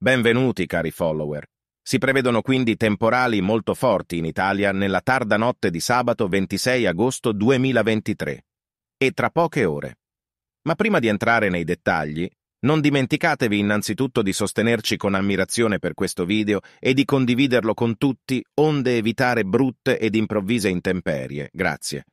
Benvenuti, cari follower. Si prevedono quindi temporali molto forti in Italia nella tarda notte di sabato 26 agosto 2023 e tra poche ore. Ma prima di entrare nei dettagli, non dimenticatevi innanzitutto di sostenerci con ammirazione per questo video e di condividerlo con tutti, onde evitare brutte ed improvvise intemperie, grazie.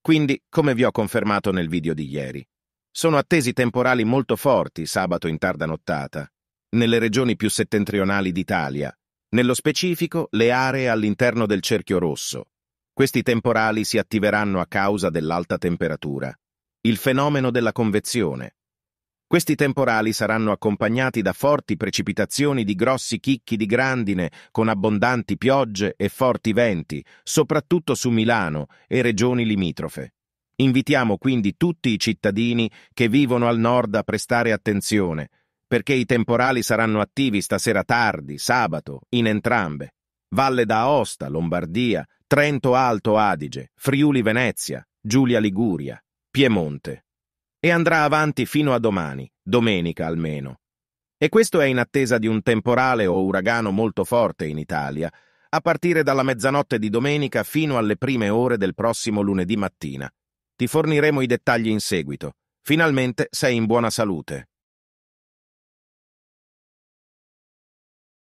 Quindi, come vi ho confermato nel video di ieri, sono attesi temporali molto forti sabato in tarda nottata, nelle regioni più settentrionali d'Italia, nello specifico le aree all'interno del cerchio rosso. Questi temporali si attiveranno a causa dell'alta temperatura. Il fenomeno della convezione. Questi temporali saranno accompagnati da forti precipitazioni di grossi chicchi di grandine con abbondanti piogge e forti venti, soprattutto su Milano e regioni limitrofe. Invitiamo quindi tutti i cittadini che vivono al nord a prestare attenzione, perché i temporali saranno attivi stasera tardi, sabato, in entrambe. Valle d'Aosta, Lombardia, Trento Alto Adige, Friuli Venezia, Giulia Liguria, Piemonte. E andrà avanti fino a domani, domenica almeno. E questo è in attesa di un temporale o uragano molto forte in Italia, a partire dalla mezzanotte di domenica fino alle prime ore del prossimo lunedì mattina. Ti forniremo i dettagli in seguito. Finalmente sei in buona salute.